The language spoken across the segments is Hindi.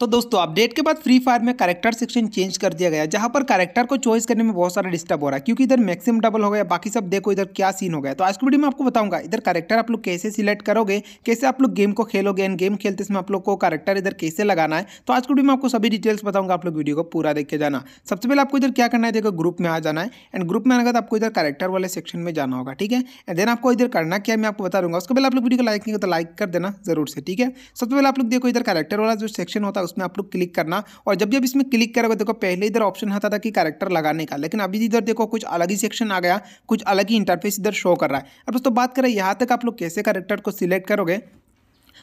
तो दोस्तों अपडेट के बाद फ्री फायर में कैरेक्टर सेक्शन चेंज कर दिया गया जहां पर कैरेक्टर को चॉइस करने में बहुत सारा डिस्टर्ब हो रहा है क्योंकि इधर मैक्सिम डबल हो गया बाकी सब देखो इधर क्या सीन हो गया तो आज की वीडियो में आपको बताऊंगा इधर कैरेक्टर आप लोग कैसे सिलेक्ट करोगे कैसे आप लोग गेम को खेलोगे एंड गेम खेलते समय आप लोग को कैरेक्टर इधर कैसे लगाना है तो आज की वीडियो में आपको सभी डिटेल्स बताऊंगा आप लोग वीडियो को पूरा देख के जाना सबसे पहले आपको इधर क्या करना है देखो ग्रुप में आ जाना है एंड ग्रुप में आने का आपको इधर कैरेक्टर वाले सेक्शन में जाना होगा ठीक है एंड देन आपको इधर करना क्या मैं आपको बता दूंगा उसके पहले आप लोग वीडियो को लाइक नहीं तो लाइक कर देना जरूर से ठीक है सबसे पहले आप लोग देखो इधर कैरेक्टर वाला जो सेक्शन होता है उसमें आप लोग क्लिक करना और जब जब इसमें क्लिक करोगे देखो पहले इधर ऑप्शन आता था कि कैरेक्टर लगाने का लेकिन अभी इधर देखो कुछ अलग ही सेक्शन आ गया कुछ अलग ही इंटरफेस इधर शो कर रहा है अब दोस्तों बात करें यहाँ तक आप लोग कैसे कैरेक्टर को सिलेक्ट करोगे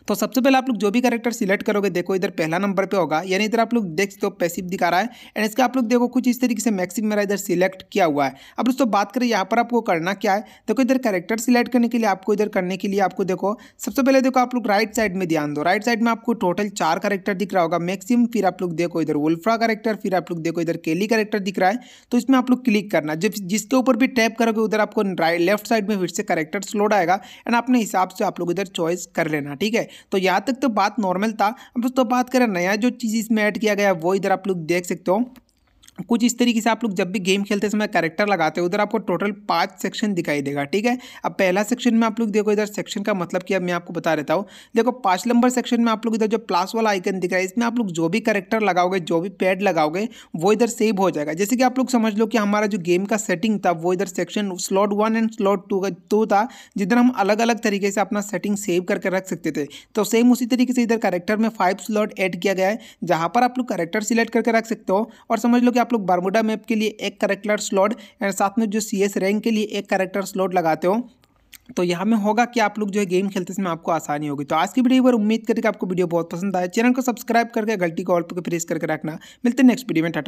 तो सबसे पहले आप लोग जो भी करेक्टर सिलेक्ट करोगे देखो इधर पहला नंबर पे होगा यानी इधर आप लोग देख सकते हो पैसिव दिखा रहा है एंड इसका आप लोग देखो कुछ इस तरीके से मैक्सिम मेरा इधर सिलेक्ट किया हुआ है अब दोस्तों बात करें यहाँ पर आपको करना क्या है देखो इधर करेक्टर सिलेक्ट करने के लिए आपको इधर करने के लिए आपको देखो सबसे पहले देखो आप लोग राइट साइड में ध्यान दो राइट साइड में आपको टोटल चार करेक्टर दिख रहा होगा मैक्सिम फिर आप लोग देखो इधर वुल्फ्रा करेक्टर फिर आप लोग देखो इधर केली करेक्टर दिख रहा है तो इसमें आप लोग क्लिक करना जब जिसके ऊपर भी टैप करोगे उधर आपको लेफ्ट साइड में फिर से करेक्टर स्लोड आएगा एंड अपने हिसाब से आप लोग इधर चॉइस कर लेना ठीक है है तो यहाँ तक तो बात नॉर्मल था अब दोस्तों बात करें नया जो चीज़ इसमें ऐड किया गया वो इधर आप लोग देख सकते हो कुछ इस तरीके से आप लोग जब भी गेम खेलते समय कैरेक्टर लगाते हो उधर आपको टोटल पाँच सेक्शन दिखाई देगा ठीक है अब पहला सेक्शन में आप लोग देखो इधर सेक्शन का मतलब कि अब मैं आपको बता देता हूँ देखो पाँच नंबर सेक्शन में आप लोग इधर जो प्लस वाला आइकन दिख रहा है इसमें आप लोग जो भी करेक्टर लगाओगे जो भी पैड लगाओगे वो इधर सेव हो जाएगा जैसे कि आप लोग समझ लो कि हमारा जो गेम का सेटिंग था वो इधर section slot one and slot two का टू था जिधर हम अलग अलग तरीके से अपना सेटिंग सेव करके रख सकते थे तो सेम उसी तरीके से इधर करेक्टर में फाइव स्लॉट एड किया गया है जहाँ पर आप लोग करेक्टर सिलेक्ट करके रख सकते हो और समझ लो कि आप लोग बारमोडा मैप के लिए एक करेक्टर स्लॉट एंड साथ में जो सी रैंक के लिए एक करेक्टर स्लॉट लगाते हो तो यहाँ में होगा कि आप लोग जो है गेम खेलते समय आपको आसानी होगी तो आज की वीडियो पर उम्मीद करके आपको वीडियो बहुत पसंद आया चैनल को सब्सक्राइब करके गलती को ऑल पर प्रेस करके रखना मिलते हैं नेक्स्ट वीडियो में टाटा